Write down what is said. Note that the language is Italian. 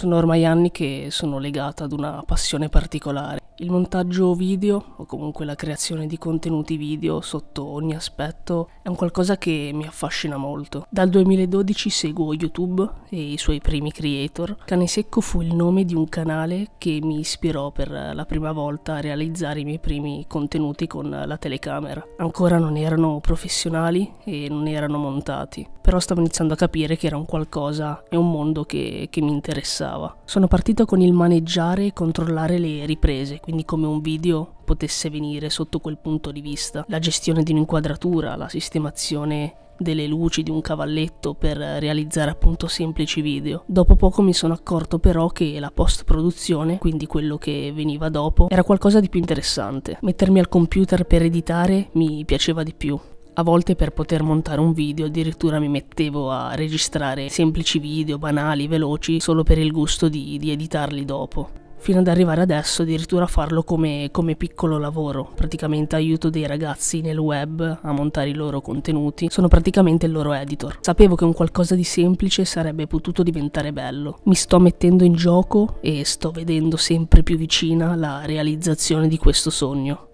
Sono ormai anni che sono legata ad una passione particolare. Il montaggio video, o comunque la creazione di contenuti video sotto ogni aspetto, è un qualcosa che mi affascina molto. Dal 2012 seguo YouTube e i suoi primi creator. Cane Secco fu il nome di un canale che mi ispirò per la prima volta a realizzare i miei primi contenuti con la telecamera. Ancora non erano professionali e non erano montati, però stavo iniziando a capire che era un qualcosa e un mondo che, che mi interessava. Sono partito con il maneggiare e controllare le riprese quindi come un video potesse venire sotto quel punto di vista. La gestione di un'inquadratura, la sistemazione delle luci di un cavalletto per realizzare appunto semplici video. Dopo poco mi sono accorto però che la post produzione, quindi quello che veniva dopo, era qualcosa di più interessante. Mettermi al computer per editare mi piaceva di più. A volte per poter montare un video addirittura mi mettevo a registrare semplici video banali, veloci, solo per il gusto di, di editarli dopo fino ad arrivare adesso addirittura a farlo come, come, piccolo lavoro, praticamente aiuto dei ragazzi nel web a montare i loro contenuti, sono praticamente il loro editor. Sapevo che un qualcosa di semplice sarebbe potuto diventare bello. Mi sto mettendo in gioco e sto vedendo sempre più vicina la realizzazione di questo sogno.